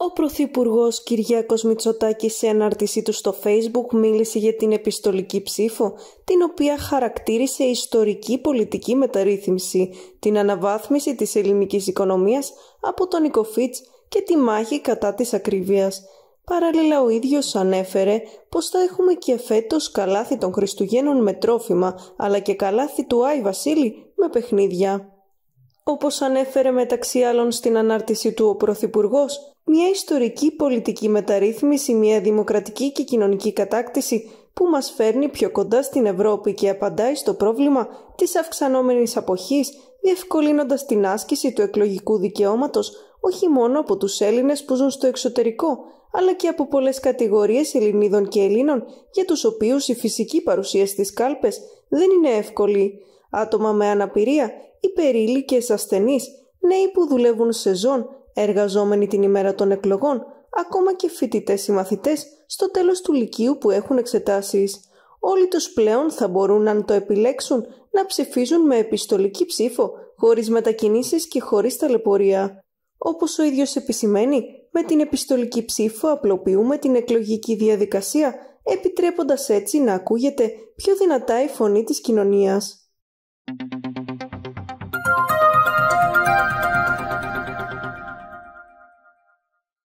Ο Πρωθυπουργός Κυριάκος Μητσοτάκης σε ανάρτησή του στο Facebook μίλησε για την επιστολική ψήφο, την οποία χαρακτήρισε ιστορική πολιτική μεταρρύθμιση, την αναβάθμιση της ελληνικής οικονομίας από τον οικοφίτ και τη μάχη κατά της ακρίβειας. Παράλληλα ο ίδιος ανέφερε πως θα έχουμε και φέτος καλάθι των Χριστουγέννων με τρόφιμα, αλλά και καλάθι του Άι Βασίλη με παιχνίδια. Όπως ανέφερε μεταξύ άλλων στην ανάρτηση του ο Πρωθυπουργός, μια ιστορική πολιτική μεταρρύθμιση, μια δημοκρατική και κοινωνική κατάκτηση που μας φέρνει πιο κοντά στην Ευρώπη και απαντάει στο πρόβλημα της αυξανόμενης αποχής, διευκολύνοντας την άσκηση του εκλογικού δικαιώματος όχι μόνο από τους Έλληνες που ζουν στο εξωτερικό, αλλά και από πολλές κατηγορίες Ελληνίδων και Ελλήνων για τους οποίους η φυσική παρουσία στις κάλπες δεν είναι εύκολη. Άτομα με αναπηρία, υπερήλικες ασθενείς, νέοι που δουλεύουν σε ζών εργαζόμενοι την ημέρα των εκλογών, ακόμα και φοιτητές ή μαθητές στο τέλος του Λυκείου που έχουν εξετάσεις. Όλοι τους πλέον θα μπορούν, αν το επιλέξουν, να ψηφίζουν με επιστολική ψήφο, χωρίς μετακινήσεις και χωρίς ταλαιπωρία. Όπως ο ίδιος επισημαίνει, με την επιστολική ψήφο απλοποιούμε την εκλογική διαδικασία, επιτρέποντας έτσι να ακούγεται πιο δυνατά η φωνή της κοινωνίας.